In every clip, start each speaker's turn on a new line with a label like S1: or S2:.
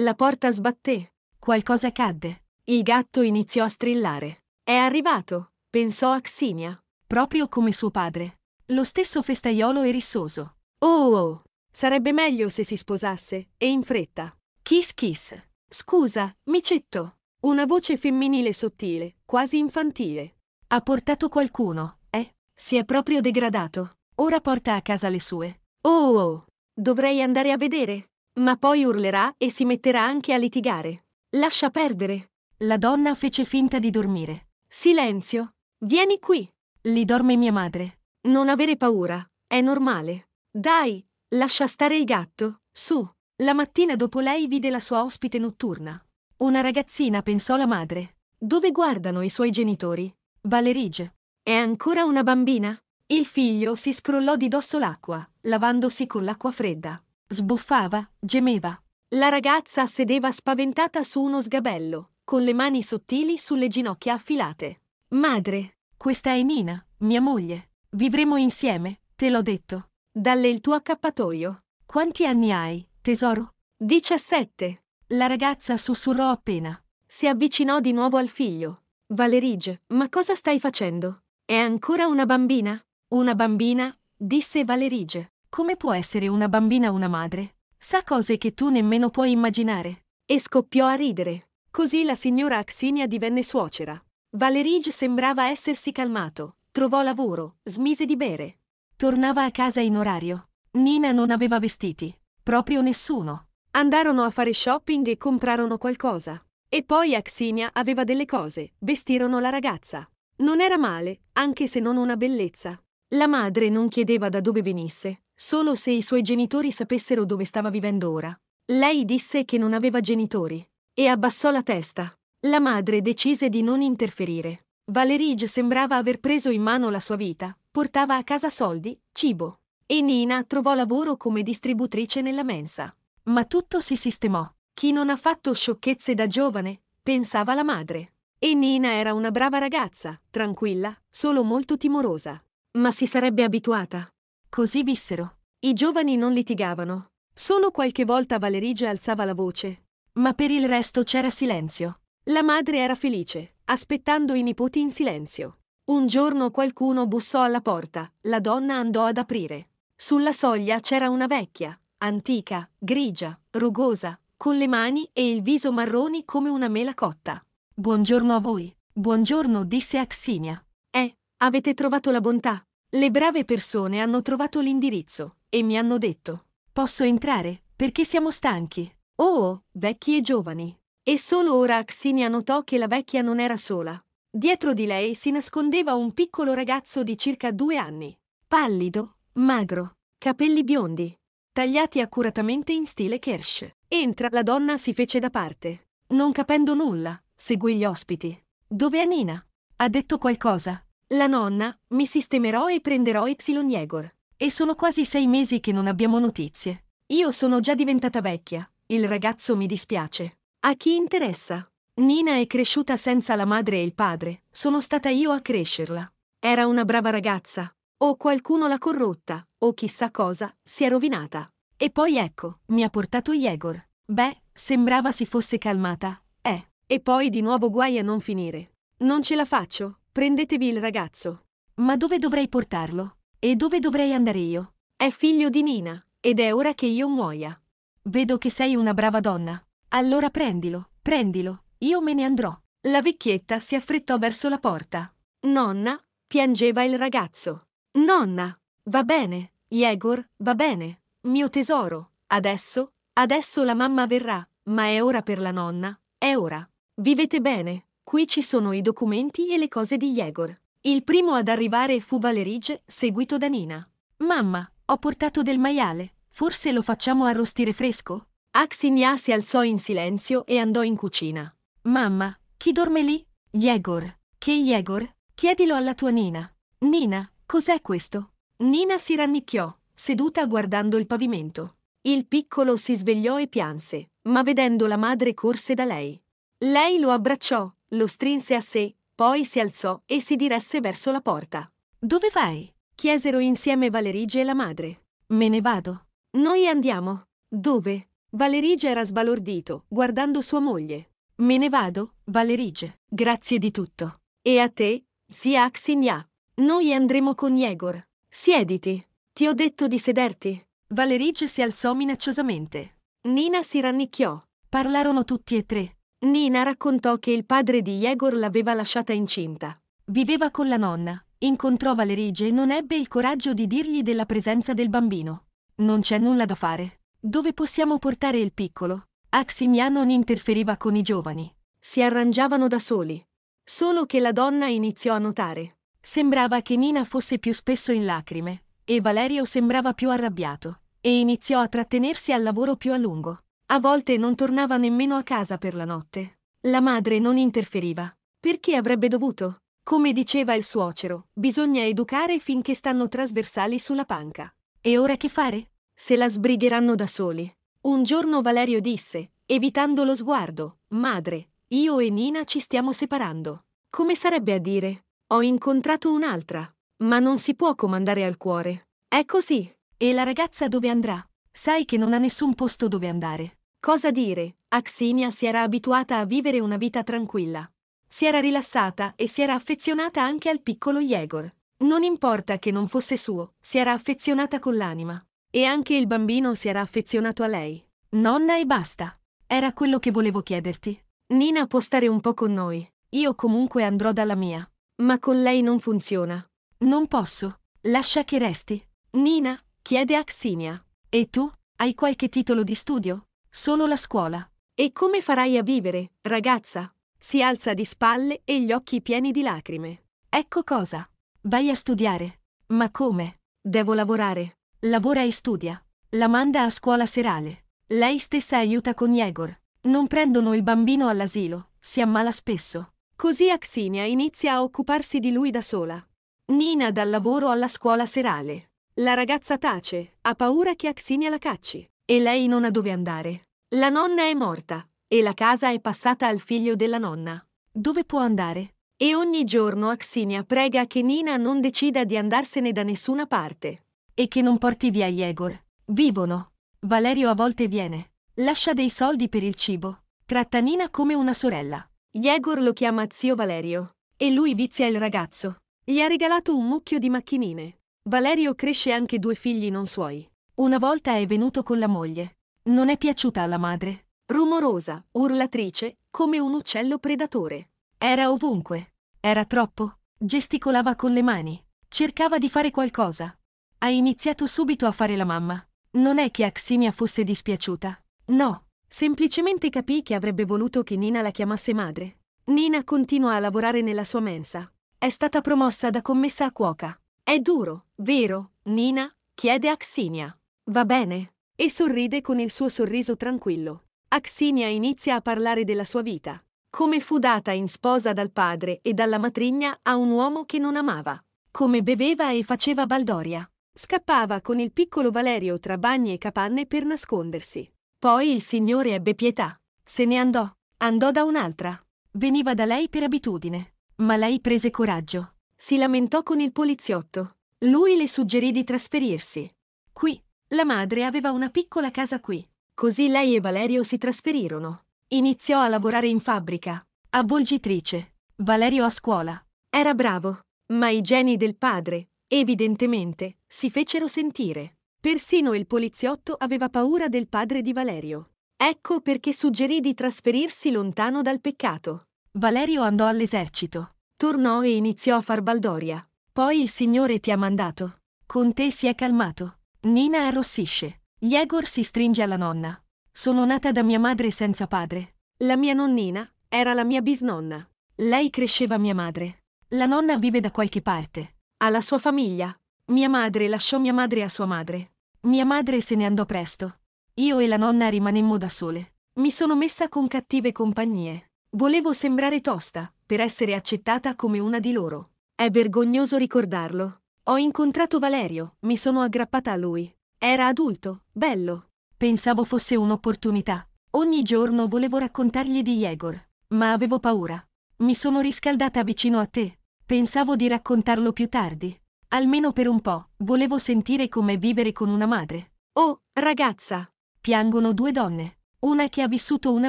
S1: La porta sbatté. Qualcosa cadde. Il gatto iniziò a strillare. È arrivato, pensò Axinia. Proprio come suo padre. Lo stesso festaiolo e rissoso. Oh, oh, sarebbe meglio se si sposasse, e in fretta. Kiss kiss. Scusa, micetto. Una voce femminile sottile, quasi infantile. Ha portato qualcuno, eh? Si è proprio degradato. Ora porta a casa le sue. Oh, oh, dovrei andare a vedere. Ma poi urlerà e si metterà anche a litigare. Lascia perdere. La donna fece finta di dormire. Silenzio. Vieni qui. Lì dorme mia madre. Non avere paura. È normale. Dai, lascia stare il gatto. Su. La mattina dopo lei vide la sua ospite notturna. Una ragazzina pensò la madre. Dove guardano i suoi genitori? Valerige. È ancora una bambina? Il figlio si scrollò di dosso l'acqua, lavandosi con l'acqua fredda. Sbuffava, gemeva. La ragazza sedeva spaventata su uno sgabello, con le mani sottili sulle ginocchia affilate. Madre, questa è Nina, mia moglie. Vivremo insieme, te l'ho detto. Dalle il tuo accappatoio. Quanti anni hai, tesoro? 17. La ragazza sussurrò appena. Si avvicinò di nuovo al figlio. Valerige, ma cosa stai facendo? È ancora una bambina? Una bambina, disse Valerige. Come può essere una bambina una madre? Sa cose che tu nemmeno puoi immaginare. E scoppiò a ridere. Così la signora Axinia divenne suocera. Valerige sembrava essersi calmato, trovò lavoro, smise di bere. Tornava a casa in orario. Nina non aveva vestiti, proprio nessuno. Andarono a fare shopping e comprarono qualcosa. E poi Axinia aveva delle cose, vestirono la ragazza. Non era male, anche se non una bellezza. La madre non chiedeva da dove venisse, Solo se i suoi genitori sapessero dove stava vivendo ora. Lei disse che non aveva genitori. E abbassò la testa. La madre decise di non interferire. Valerige sembrava aver preso in mano la sua vita, portava a casa soldi, cibo. E Nina trovò lavoro come distributrice nella mensa. Ma tutto si sistemò. Chi non ha fatto sciocchezze da giovane, pensava la madre. E Nina era una brava ragazza, tranquilla, solo molto timorosa. Ma si sarebbe abituata. Così vissero. I giovani non litigavano. Solo qualche volta Valerige alzava la voce. Ma per il resto c'era silenzio. La madre era felice, aspettando i nipoti in silenzio. Un giorno qualcuno bussò alla porta, la donna andò ad aprire. Sulla soglia c'era una vecchia, antica, grigia, rugosa, con le mani e il viso marroni come una mela cotta. Buongiorno a voi. Buongiorno, disse Axinia. Eh, avete trovato la bontà. Le brave persone hanno trovato l'indirizzo e mi hanno detto, posso entrare perché siamo stanchi. Oh, vecchi e giovani. E solo ora Axinia notò che la vecchia non era sola. Dietro di lei si nascondeva un piccolo ragazzo di circa due anni, pallido, magro, capelli biondi, tagliati accuratamente in stile Kersh. Entra, la donna si fece da parte. Non capendo nulla, seguì gli ospiti. Dove è Nina? Ha detto qualcosa? La nonna, mi sistemerò e prenderò Y Yegor. E sono quasi sei mesi che non abbiamo notizie. Io sono già diventata vecchia. Il ragazzo mi dispiace. A chi interessa? Nina è cresciuta senza la madre e il padre. Sono stata io a crescerla. Era una brava ragazza. O qualcuno l'ha corrotta, o chissà cosa, si è rovinata. E poi ecco, mi ha portato Yegor. Beh, sembrava si fosse calmata. Eh. E poi di nuovo guai a non finire. Non ce la faccio. Prendetevi il ragazzo. Ma dove dovrei portarlo? E dove dovrei andare io? È figlio di Nina, ed è ora che io muoia. Vedo che sei una brava donna. Allora prendilo, prendilo, io me ne andrò. La vecchietta si affrettò verso la porta. Nonna, piangeva il ragazzo. Nonna, va bene, Yegor, va bene, mio tesoro, adesso, adesso la mamma verrà, ma è ora per la nonna, è ora. Vivete bene. Qui ci sono i documenti e le cose di Yegor. Il primo ad arrivare fu Valerige, seguito da Nina. Mamma, ho portato del maiale. Forse lo facciamo arrostire fresco? Axinia si alzò in silenzio e andò in cucina. Mamma, chi dorme lì? Yegor. Che Yegor? Chiedilo alla tua Nina. Nina, cos'è questo? Nina si rannicchiò, seduta guardando il pavimento. Il piccolo si svegliò e pianse, ma vedendo la madre corse da lei. Lei lo abbracciò, lo strinse a sé, poi si alzò e si diresse verso la porta. Dove vai? chiesero insieme Valerige e la madre. Me ne vado. Noi andiamo. Dove? Valerige era sbalordito, guardando sua moglie. Me ne vado, Valerige. Grazie di tutto. E a te, sia Axinia. Noi andremo con Yegor. Siediti. Ti ho detto di sederti. Valerige si alzò minacciosamente. Nina si rannicchiò. Parlarono tutti e tre. Nina raccontò che il padre di Yegor l'aveva lasciata incinta. Viveva con la nonna, incontrò Valerige e non ebbe il coraggio di dirgli della presenza del bambino. Non c'è nulla da fare. Dove possiamo portare il piccolo? Aximia non interferiva con i giovani. Si arrangiavano da soli. Solo che la donna iniziò a notare. Sembrava che Nina fosse più spesso in lacrime, e Valerio sembrava più arrabbiato, e iniziò a trattenersi al lavoro più a lungo. A volte non tornava nemmeno a casa per la notte. La madre non interferiva. Perché avrebbe dovuto? Come diceva il suocero, bisogna educare finché stanno trasversali sulla panca. E ora che fare? Se la sbrigheranno da soli. Un giorno Valerio disse, evitando lo sguardo, Madre, io e Nina ci stiamo separando. Come sarebbe a dire? Ho incontrato un'altra. Ma non si può comandare al cuore. È così. E la ragazza dove andrà? Sai che non ha nessun posto dove andare. Cosa dire? Axinia si era abituata a vivere una vita tranquilla. Si era rilassata e si era affezionata anche al piccolo Yegor. Non importa che non fosse suo, si era affezionata con l'anima. E anche il bambino si era affezionato a lei. Nonna e basta. Era quello che volevo chiederti. Nina può stare un po' con noi. Io comunque andrò dalla mia. Ma con lei non funziona. Non posso. Lascia che resti. Nina, chiede a Xinia. E tu? Hai qualche titolo di studio? Solo la scuola. E come farai a vivere, ragazza? Si alza di spalle e gli occhi pieni di lacrime. Ecco cosa. Vai a studiare. Ma come? Devo lavorare. Lavora e studia. La manda a scuola serale. Lei stessa aiuta con Yegor. Non prendono il bambino all'asilo. Si ammala spesso. Così Axinia inizia a occuparsi di lui da sola. Nina dal lavoro alla scuola serale. La ragazza tace, ha paura che Axinia la cacci e lei non ha dove andare. La nonna è morta e la casa è passata al figlio della nonna. Dove può andare? E ogni giorno Axinia prega che Nina non decida di andarsene da nessuna parte e che non porti via Yegor. Vivono. Valerio a volte viene. Lascia dei soldi per il cibo. Tratta Nina come una sorella. Yegor lo chiama zio Valerio e lui vizia il ragazzo. Gli ha regalato un mucchio di macchinine. Valerio cresce anche due figli non suoi. Una volta è venuto con la moglie. Non è piaciuta alla madre. Rumorosa, urlatrice, come un uccello predatore. Era ovunque. Era troppo. Gesticolava con le mani. Cercava di fare qualcosa. Ha iniziato subito a fare la mamma. Non è che a Ximia fosse dispiaciuta. No. Semplicemente capì che avrebbe voluto che Nina la chiamasse madre. Nina continua a lavorare nella sua mensa. È stata promossa da commessa a cuoca. È duro, vero, Nina? chiede a Ximia. Va bene. E sorride con il suo sorriso tranquillo. Axinia inizia a parlare della sua vita. Come fu data in sposa dal padre e dalla matrigna a un uomo che non amava. Come beveva e faceva baldoria. Scappava con il piccolo Valerio tra bagni e capanne per nascondersi. Poi il signore ebbe pietà. Se ne andò. Andò da un'altra. Veniva da lei per abitudine. Ma lei prese coraggio. Si lamentò con il poliziotto. Lui le suggerì di trasferirsi. Qui. La madre aveva una piccola casa qui. Così lei e Valerio si trasferirono. Iniziò a lavorare in fabbrica, avvolgitrice. Valerio a scuola. Era bravo, ma i geni del padre, evidentemente, si fecero sentire. Persino il poliziotto aveva paura del padre di Valerio. Ecco perché suggerì di trasferirsi lontano dal peccato. Valerio andò all'esercito. Tornò e iniziò a far baldoria. Poi il Signore ti ha mandato. Con te si è calmato. Nina arrossisce. Yegor si stringe alla nonna. Sono nata da mia madre senza padre. La mia nonnina era la mia bisnonna. Lei cresceva mia madre. La nonna vive da qualche parte. Ha la sua famiglia. Mia madre lasciò mia madre a sua madre. Mia madre se ne andò presto. Io e la nonna rimanemmo da sole. Mi sono messa con cattive compagnie. Volevo sembrare tosta, per essere accettata come una di loro. È vergognoso ricordarlo. Ho incontrato Valerio, mi sono aggrappata a lui. Era adulto, bello. Pensavo fosse un'opportunità. Ogni giorno volevo raccontargli di Yegor, ma avevo paura. Mi sono riscaldata vicino a te. Pensavo di raccontarlo più tardi. Almeno per un po', volevo sentire com'è vivere con una madre. Oh, ragazza! Piangono due donne. Una che ha vissuto una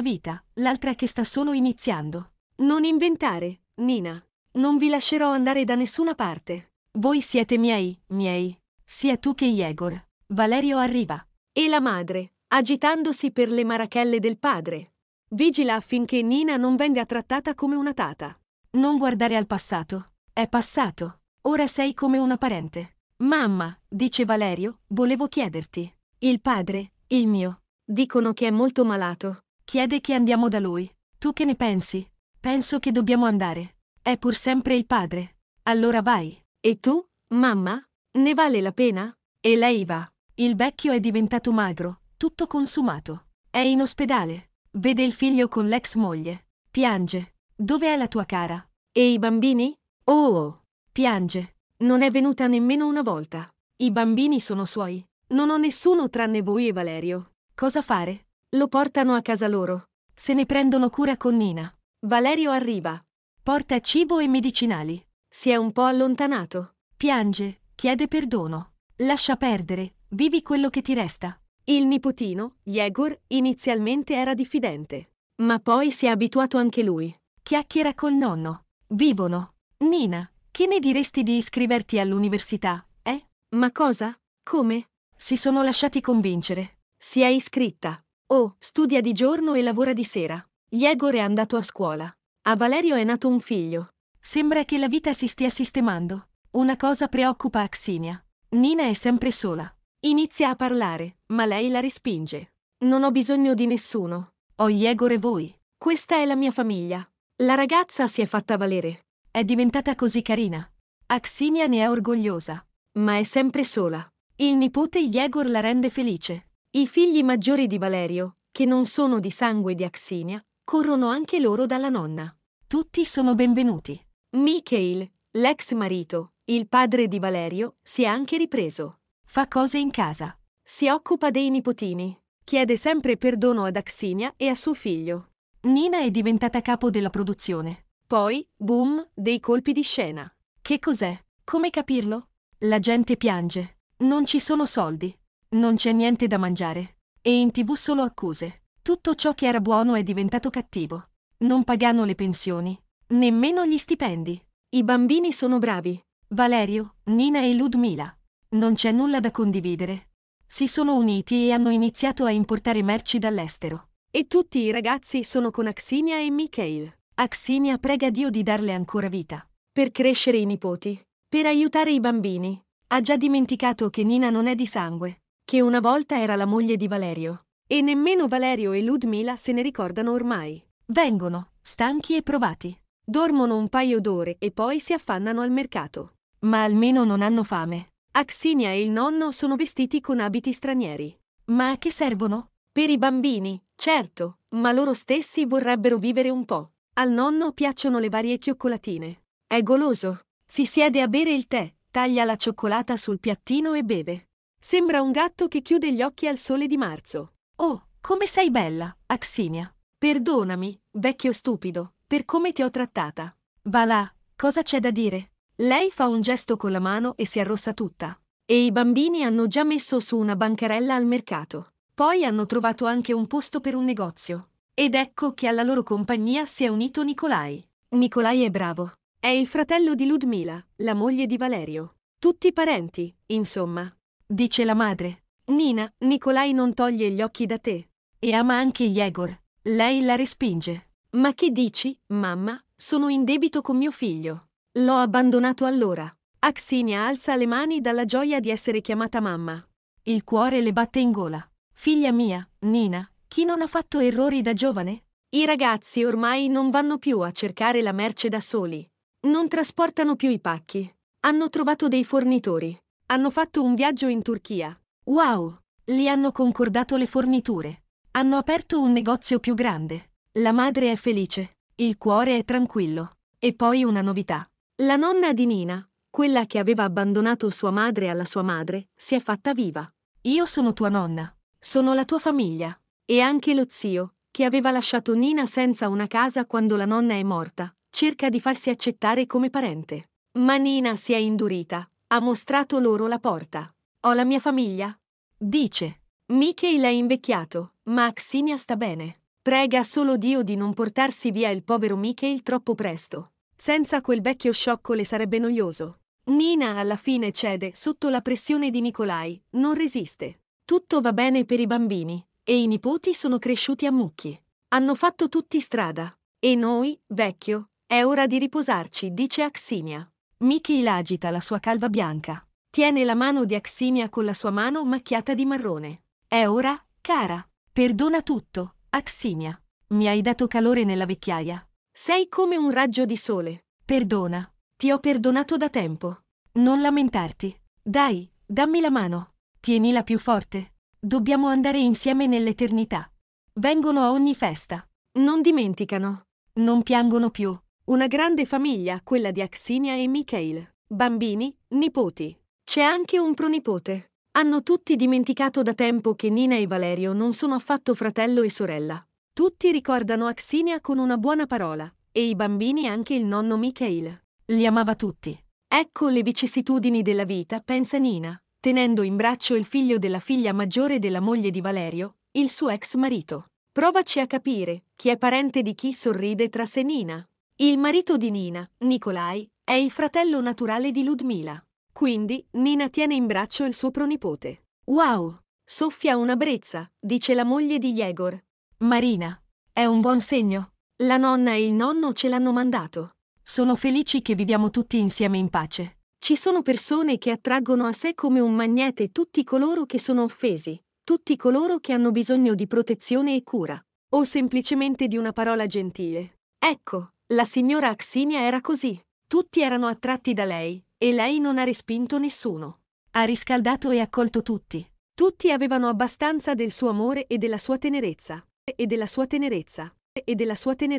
S1: vita, l'altra che sta solo iniziando. Non inventare, Nina. Non vi lascerò andare da nessuna parte. Voi siete miei, miei, sia tu che Yegor. Valerio arriva. E la madre, agitandosi per le marachelle del padre. Vigila affinché Nina non venga trattata come una tata. Non guardare al passato. È passato. Ora sei come una parente. Mamma, dice Valerio, volevo chiederti. Il padre, il mio. Dicono che è molto malato. Chiede che andiamo da lui. Tu che ne pensi? Penso che dobbiamo andare. È pur sempre il padre. Allora vai. E tu, mamma? Ne vale la pena? E lei va. Il vecchio è diventato magro, tutto consumato. È in ospedale. Vede il figlio con l'ex moglie. Piange. Dove è la tua cara? E i bambini? Oh, Oh! Piange. Non è venuta nemmeno una volta. I bambini sono suoi. Non ho nessuno tranne voi e Valerio. Cosa fare? Lo portano a casa loro. Se ne prendono cura con Nina. Valerio arriva. Porta cibo e medicinali. Si è un po' allontanato. Piange, chiede perdono. Lascia perdere, vivi quello che ti resta. Il nipotino, Yegor, inizialmente era diffidente, ma poi si è abituato anche lui. Chiacchiera col nonno. Vivono. Nina, che ne diresti di iscriverti all'università, eh? Ma cosa? Come? Si sono lasciati convincere. Si è iscritta. Oh, studia di giorno e lavora di sera. Yegor è andato a scuola. A Valerio è nato un figlio. Sembra che la vita si stia sistemando. Una cosa preoccupa Axinia. Nina è sempre sola. Inizia a parlare, ma lei la respinge. Non ho bisogno di nessuno. Ho Yegor e voi. Questa è la mia famiglia. La ragazza si è fatta valere. È diventata così carina. Axinia ne è orgogliosa. Ma è sempre sola. Il nipote Yegor la rende felice. I figli maggiori di Valerio, che non sono di sangue di Axinia, corrono anche loro dalla nonna. Tutti sono benvenuti. Michael, l'ex marito, il padre di Valerio, si è anche ripreso. Fa cose in casa. Si occupa dei nipotini. Chiede sempre perdono ad Axinia e a suo figlio. Nina è diventata capo della produzione. Poi, boom, dei colpi di scena. Che cos'è? Come capirlo? La gente piange. Non ci sono soldi. Non c'è niente da mangiare. E in tv solo accuse. Tutto ciò che era buono è diventato cattivo. Non pagano le pensioni. Nemmeno gli stipendi. I bambini sono bravi. Valerio, Nina e Ludmila. Non c'è nulla da condividere. Si sono uniti e hanno iniziato a importare merci dall'estero. E tutti i ragazzi sono con Axinia e Mikhail. Axinia prega Dio di darle ancora vita. Per crescere i nipoti. Per aiutare i bambini. Ha già dimenticato che Nina non è di sangue. Che una volta era la moglie di Valerio. E nemmeno Valerio e Ludmila se ne ricordano ormai. Vengono, stanchi e provati. Dormono un paio d'ore e poi si affannano al mercato. Ma almeno non hanno fame. Axinia e il nonno sono vestiti con abiti stranieri. Ma a che servono? Per i bambini, certo, ma loro stessi vorrebbero vivere un po'. Al nonno piacciono le varie cioccolatine. È goloso. Si siede a bere il tè, taglia la cioccolata sul piattino e beve. Sembra un gatto che chiude gli occhi al sole di marzo. Oh, come sei bella, Axinia. Perdonami, vecchio stupido, per come ti ho trattata. Va là, cosa c'è da dire? Lei fa un gesto con la mano e si arrossa tutta. E i bambini hanno già messo su una bancarella al mercato. Poi hanno trovato anche un posto per un negozio. Ed ecco che alla loro compagnia si è unito Nicolai. Nicolai è bravo. È il fratello di Ludmila, la moglie di Valerio. Tutti parenti, insomma. Dice la madre. Nina, Nicolai non toglie gli occhi da te. E ama anche Yegor. Lei la respinge. Ma che dici, mamma? Sono in debito con mio figlio. L'ho abbandonato allora. Axinia alza le mani dalla gioia di essere chiamata mamma. Il cuore le batte in gola. Figlia mia, Nina, chi non ha fatto errori da giovane? I ragazzi ormai non vanno più a cercare la merce da soli. Non trasportano più i pacchi. Hanno trovato dei fornitori. Hanno fatto un viaggio in Turchia. Wow! Li hanno concordato le forniture. Hanno aperto un negozio più grande. La madre è felice, il cuore è tranquillo. E poi una novità. La nonna di Nina, quella che aveva abbandonato sua madre alla sua madre, si è fatta viva. Io sono tua nonna, sono la tua famiglia. E anche lo zio, che aveva lasciato Nina senza una casa quando la nonna è morta, cerca di farsi accettare come parente. Ma Nina si è indurita, ha mostrato loro la porta. Ho la mia famiglia. Dice. Michael è invecchiato, ma Axinia sta bene. Prega solo Dio di non portarsi via il povero Michael troppo presto. Senza quel vecchio sciocco le sarebbe noioso. Nina alla fine cede sotto la pressione di Nicolai, non resiste. Tutto va bene per i bambini, e i nipoti sono cresciuti a mucchi. Hanno fatto tutti strada. E noi, vecchio, è ora di riposarci, dice Axinia. Michael agita la sua calva bianca. Tiene la mano di Axinia con la sua mano macchiata di marrone. È ora, cara. Perdona tutto. Axinia, mi hai dato calore nella vecchiaia. Sei come un raggio di sole. Perdona, ti ho perdonato da tempo. Non lamentarti. Dai, dammi la mano. Tienila più forte. Dobbiamo andare insieme nell'eternità. Vengono a ogni festa. Non dimenticano. Non piangono più. Una grande famiglia, quella di Axinia e Michael. Bambini, nipoti. C'è anche un pronipote. Hanno tutti dimenticato da tempo che Nina e Valerio non sono affatto fratello e sorella. Tutti ricordano Axinia con una buona parola, e i bambini anche il nonno Michael. Li amava tutti. Ecco le vicissitudini della vita, pensa Nina, tenendo in braccio il figlio della figlia maggiore della moglie di Valerio, il suo ex marito. Provaci a capire chi è parente di chi sorride tra sé Nina. Il marito di Nina, Nicolai, è il fratello naturale di Ludmila. Quindi, Nina tiene in braccio il suo pronipote. Wow! Soffia una brezza, dice la moglie di Yegor. Marina, è un buon segno. La nonna e il nonno ce l'hanno mandato. Sono felici che viviamo tutti insieme in pace. Ci sono persone che attraggono a sé come un magnete tutti coloro che sono offesi, tutti coloro che hanno bisogno di protezione e cura, o semplicemente di una parola gentile. Ecco, la signora Axinia era così. Tutti erano attratti da lei, e lei non ha respinto nessuno. Ha riscaldato e accolto tutti. Tutti avevano abbastanza del suo amore e della sua tenerezza. E della sua tenerezza. E della sua tenerezza.